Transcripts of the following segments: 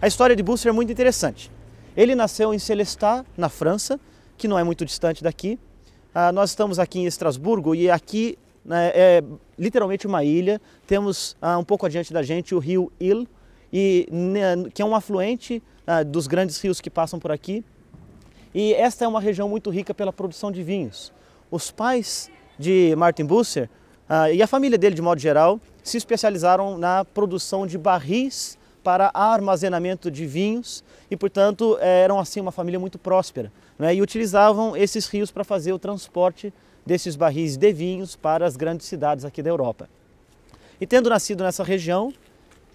A história de Bucer é muito interessante. Ele nasceu em Celestat, na França, que não é muito distante daqui. Ah, nós estamos aqui em Estrasburgo e aqui né, é literalmente uma ilha. Temos ah, um pouco adiante da gente o rio Il, e, né, que é um afluente ah, dos grandes rios que passam por aqui. E esta é uma região muito rica pela produção de vinhos. Os pais de Martin Bucer ah, e a família dele, de modo geral, se especializaram na produção de barris para armazenamento de vinhos e, portanto, eh, eram assim uma família muito próspera. Né? E utilizavam esses rios para fazer o transporte desses barris de vinhos para as grandes cidades aqui da Europa. E tendo nascido nessa região,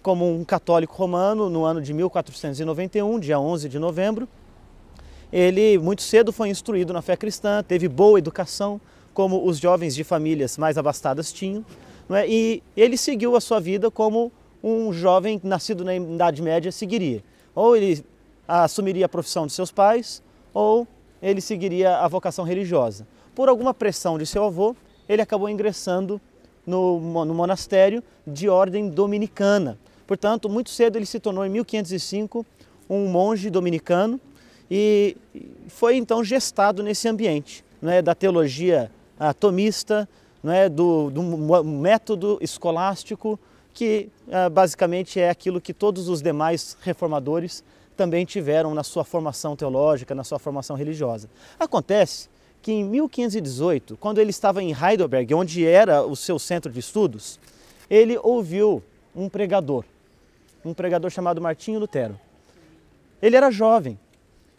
como um católico romano, no ano de 1491, dia 11 de novembro, ele muito cedo foi instruído na fé cristã, teve boa educação, como os jovens de famílias mais abastadas tinham, né? e ele seguiu a sua vida como um jovem nascido na Idade Média seguiria. Ou ele assumiria a profissão de seus pais, ou ele seguiria a vocação religiosa. Por alguma pressão de seu avô, ele acabou ingressando no, no monastério de ordem dominicana. Portanto, muito cedo ele se tornou, em 1505, um monge dominicano e foi então gestado nesse ambiente né, da teologia atomista, né, do, do método escolástico que ah, basicamente é aquilo que todos os demais reformadores também tiveram na sua formação teológica, na sua formação religiosa. Acontece que em 1518, quando ele estava em Heidelberg, onde era o seu centro de estudos, ele ouviu um pregador, um pregador chamado Martinho Lutero. Ele era jovem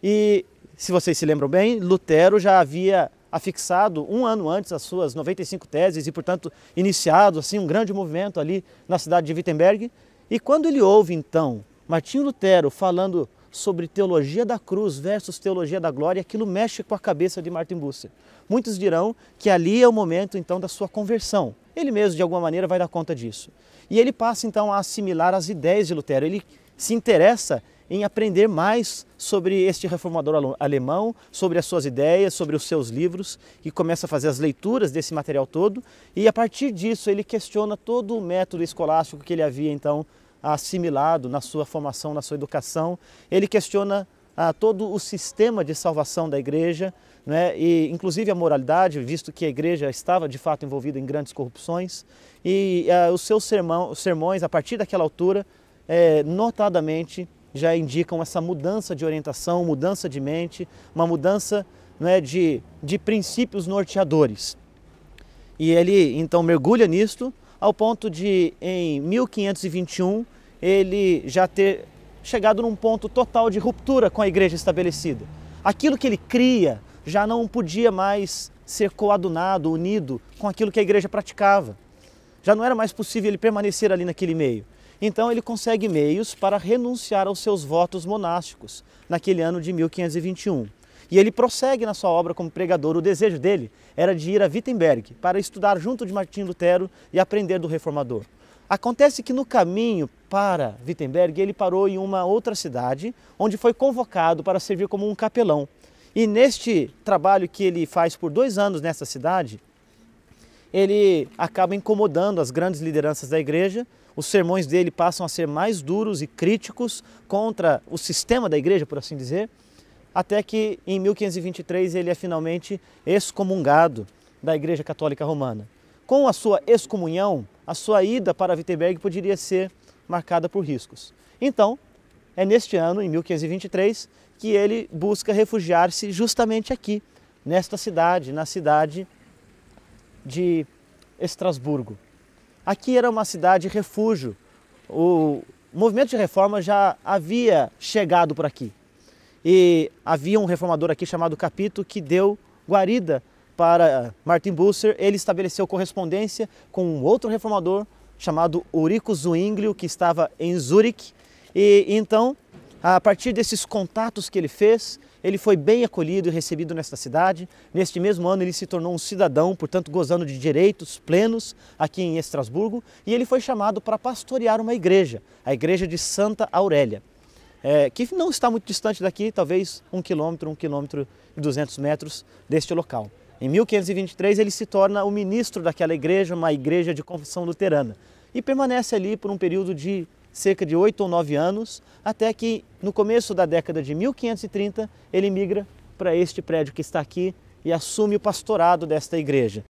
e, se vocês se lembram bem, Lutero já havia afixado um ano antes as suas 95 teses e, portanto, iniciado assim um grande movimento ali na cidade de Wittenberg. E quando ele ouve, então, Martinho Lutero falando sobre teologia da cruz versus teologia da glória, aquilo mexe com a cabeça de Martin Bucer. Muitos dirão que ali é o momento então da sua conversão. Ele mesmo de alguma maneira vai dar conta disso. E ele passa então a assimilar as ideias de Lutero. Ele se interessa em aprender mais sobre este reformador alemão, sobre as suas ideias, sobre os seus livros e começa a fazer as leituras desse material todo e a partir disso ele questiona todo o método escolástico que ele havia então assimilado na sua formação, na sua educação. Ele questiona ah, todo o sistema de salvação da igreja, né? e inclusive a moralidade, visto que a igreja estava de fato envolvida em grandes corrupções. E ah, os seus sermão, sermões, a partir daquela altura, é, notadamente já indicam essa mudança de orientação, mudança de mente, uma mudança né, de, de princípios norteadores. E ele então mergulha nisto ao ponto de, em 1521, ele já ter chegado num ponto total de ruptura com a igreja estabelecida. Aquilo que ele cria já não podia mais ser coadunado, unido com aquilo que a igreja praticava. Já não era mais possível ele permanecer ali naquele meio. Então ele consegue meios para renunciar aos seus votos monásticos naquele ano de 1521. E ele prossegue na sua obra como pregador. O desejo dele era de ir a Wittenberg para estudar junto de Martim Lutero e aprender do reformador. Acontece que no caminho para Wittenberg ele parou em uma outra cidade, onde foi convocado para servir como um capelão. E neste trabalho que ele faz por dois anos nessa cidade, ele acaba incomodando as grandes lideranças da igreja. Os sermões dele passam a ser mais duros e críticos contra o sistema da igreja, por assim dizer, até que em 1523 ele é finalmente excomungado da Igreja Católica Romana. Com a sua excomunhão, a sua ida para Wittenberg poderia ser marcada por riscos. Então, é neste ano, em 1523, que ele busca refugiar-se justamente aqui, nesta cidade, na cidade de Estrasburgo. Aqui era uma cidade refúgio. O movimento de reforma já havia chegado por aqui. E havia um reformador aqui chamado Capito que deu guarida para Martin Bucer. Ele estabeleceu correspondência com um outro reformador chamado Ulrico Zwinglio, que estava em Zurich. E então, a partir desses contatos que ele fez, ele foi bem acolhido e recebido nesta cidade. Neste mesmo ano ele se tornou um cidadão, portanto gozando de direitos plenos aqui em Estrasburgo, e ele foi chamado para pastorear uma igreja, a igreja de Santa Aurélia. É, que não está muito distante daqui, talvez um quilômetro, um quilômetro e duzentos metros deste local. Em 1523 ele se torna o ministro daquela igreja, uma igreja de confissão luterana, e permanece ali por um período de cerca de 8 ou 9 anos, até que no começo da década de 1530 ele migra para este prédio que está aqui e assume o pastorado desta igreja.